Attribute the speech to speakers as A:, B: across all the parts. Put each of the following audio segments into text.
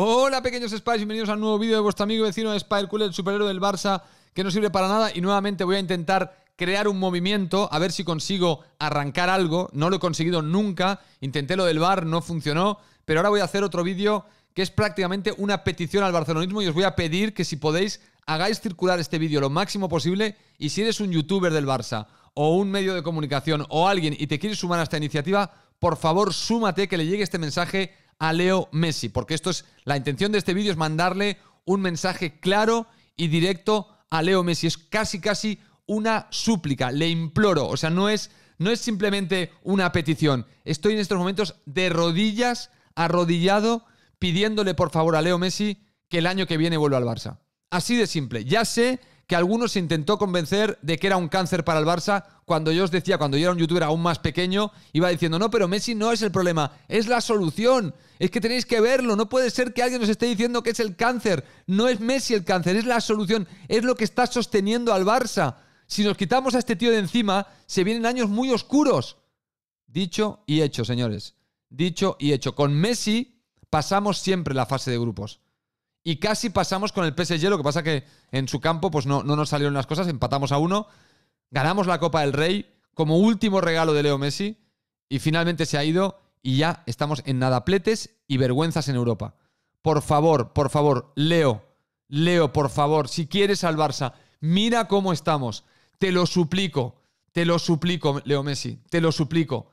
A: Hola pequeños Spies, bienvenidos a un nuevo vídeo de vuestro amigo vecino de Cool, el superhéroe del Barça, que no sirve para nada y nuevamente voy a intentar crear un movimiento, a ver si consigo arrancar algo, no lo he conseguido nunca, intenté lo del bar, no funcionó, pero ahora voy a hacer otro vídeo que es prácticamente una petición al barcelonismo y os voy a pedir que si podéis hagáis circular este vídeo lo máximo posible y si eres un youtuber del Barça o un medio de comunicación o alguien y te quieres sumar a esta iniciativa, por favor súmate que le llegue este mensaje a Leo Messi, porque esto es la intención de este vídeo es mandarle un mensaje claro y directo a Leo Messi, es casi casi una súplica, le imploro, o sea, no es no es simplemente una petición. Estoy en estos momentos de rodillas, arrodillado pidiéndole por favor a Leo Messi que el año que viene vuelva al Barça. Así de simple. Ya sé que algunos intentó convencer de que era un cáncer para el Barça cuando yo os decía, cuando yo era un youtuber aún más pequeño, iba diciendo, no, pero Messi no es el problema, es la solución, es que tenéis que verlo, no puede ser que alguien nos esté diciendo que es el cáncer, no es Messi el cáncer, es la solución, es lo que está sosteniendo al Barça. Si nos quitamos a este tío de encima, se vienen años muy oscuros. Dicho y hecho, señores. Dicho y hecho. Con Messi pasamos siempre la fase de grupos. Y casi pasamos con el PSG, lo que pasa que en su campo pues no, no nos salieron las cosas, empatamos a uno, ganamos la Copa del Rey como último regalo de Leo Messi y finalmente se ha ido y ya estamos en nada pletes y vergüenzas en Europa. Por favor, por favor, Leo, Leo, por favor, si quieres al Barça, mira cómo estamos. Te lo suplico, te lo suplico, Leo Messi, te lo suplico.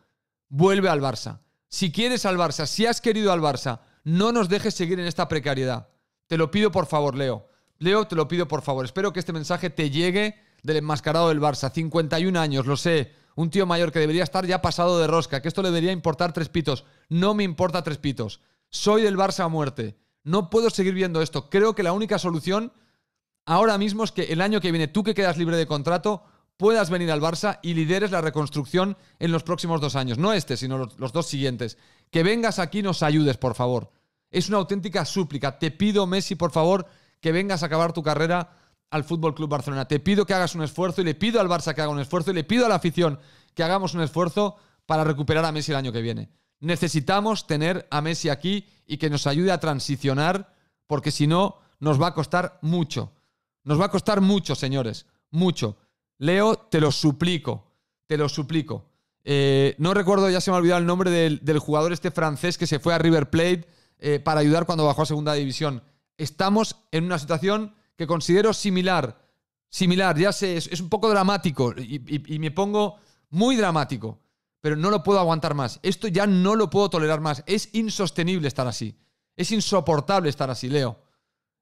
A: Vuelve al Barça. Si quieres al Barça, si has querido al Barça, no nos dejes seguir en esta precariedad. Te lo pido por favor, Leo. Leo, te lo pido por favor. Espero que este mensaje te llegue del enmascarado del Barça. 51 años, lo sé. Un tío mayor que debería estar ya pasado de rosca, que esto le debería importar tres pitos. No me importa tres pitos. Soy del Barça a muerte. No puedo seguir viendo esto. Creo que la única solución ahora mismo es que el año que viene, tú que quedas libre de contrato, puedas venir al Barça y lideres la reconstrucción en los próximos dos años. No este, sino los, dos siguientes. Que vengas aquí y nos ayudes, por favor. Es una auténtica súplica. Te pido, Messi, por favor, que vengas a acabar tu carrera al Fútbol Club Barcelona. Te pido que hagas un esfuerzo y le pido al Barça que haga un esfuerzo y le pido a la afición que hagamos un esfuerzo para recuperar a Messi el año que viene. Necesitamos tener a Messi aquí y que nos ayude a transicionar, porque si no, nos va a costar mucho. Nos va a costar mucho, señores, mucho. Leo, te lo suplico, te lo suplico. Eh, no recuerdo, ya se me ha olvidado el nombre del, jugador este francés que se fue a River Plate eh, para ayudar cuando bajó a segunda división. Estamos en una situación que considero similar. Similar, ya sé, es, un poco dramático y, y me pongo muy dramático, pero no lo puedo aguantar más. Esto ya no lo puedo tolerar más. Es insostenible estar así. Es insoportable estar así, Leo.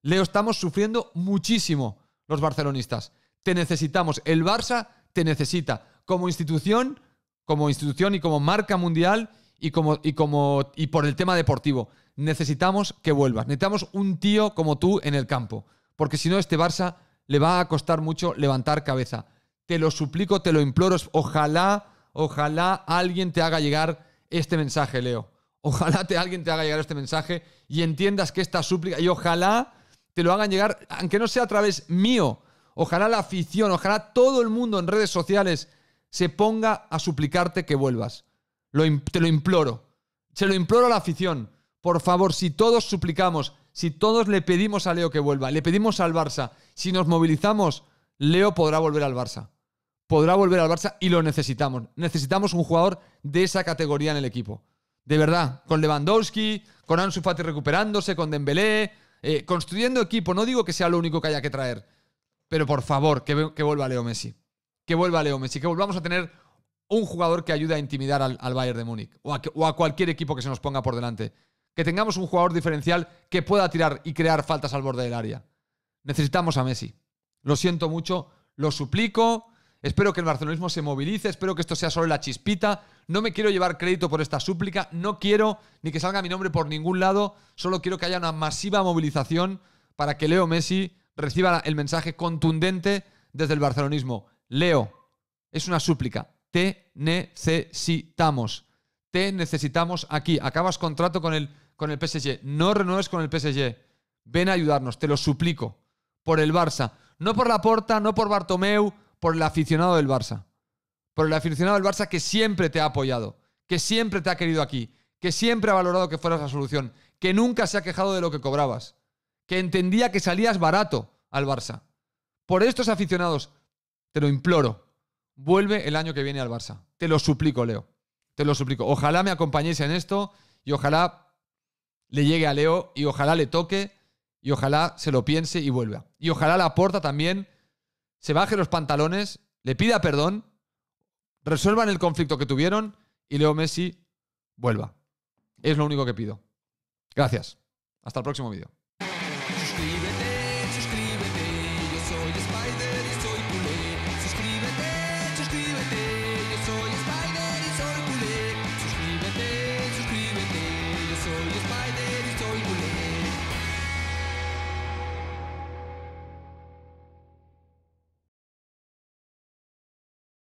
A: Leo, estamos sufriendo muchísimo los barcelonistas. Te necesitamos. El Barça te necesita. Como institución, como institución y como marca mundial y como, y como, y por el tema deportivo. Necesitamos que vuelvas. Necesitamos un tío como tú en el campo. Porque si no, este Barça le va a costar mucho levantar cabeza. Te lo suplico, te lo imploro. Ojalá, ojalá alguien te haga llegar este mensaje, Leo. Ojalá alguien te haga llegar este mensaje y entiendas que esta súplica. Y ojalá te lo hagan llegar, aunque no sea a través mío. Ojalá la afición, ojalá todo el mundo en redes sociales se ponga a suplicarte que vuelvas te lo imploro. Se lo imploro a la afición. Por favor, si todos suplicamos, si todos le pedimos a Leo que vuelva, le pedimos al Barça, si nos movilizamos, Leo podrá volver al Barça. Podrá volver al Barça y lo necesitamos. Necesitamos un jugador de esa categoría en el equipo. De verdad, con Lewandowski, con Ansu Fati recuperándose, con Dembélé, eh, construyendo equipo. No digo que sea lo único que haya que traer, pero por favor, que, que vuelva Leo Messi. Que vuelva Leo Messi, que volvamos a tener un jugador que ayude a intimidar al, Bayern de Múnich o a, o a cualquier equipo que se nos ponga por delante. Que tengamos un jugador diferencial que pueda tirar y crear faltas al borde del área. Necesitamos a Messi. Lo siento mucho, lo suplico. Espero que el barcelonismo se movilice, espero que esto sea solo la chispita. No me quiero llevar crédito por esta súplica, no quiero ni que salga mi nombre por ningún lado, solo quiero que haya una masiva movilización para que Leo Messi reciba el mensaje contundente desde el barcelonismo. Leo, es una súplica, te necesitamos. Te necesitamos aquí. Acabas contrato con el, con el PSG. No renueves con el PSG. Ven a ayudarnos, te lo suplico. Por el Barça. No por la Porta, no por Bartomeu, por el aficionado del Barça. Por el aficionado del Barça que siempre te ha apoyado, que siempre te ha querido aquí, que siempre ha valorado que fueras la solución, que nunca se ha quejado de lo que cobrabas, que entendía que salías barato al Barça. Por estos aficionados, te lo imploro, vuelve el año que viene al Barça. Te lo suplico, Leo. Te lo suplico. Ojalá me acompañéis en esto y ojalá le llegue a Leo y ojalá le toque y ojalá se lo piense y vuelva. Y ojalá la porta también se baje los pantalones, le pida perdón, resuelvan el conflicto que tuvieron y Leo Messi vuelva. Es lo único que pido. Gracias. Hasta el próximo vídeo.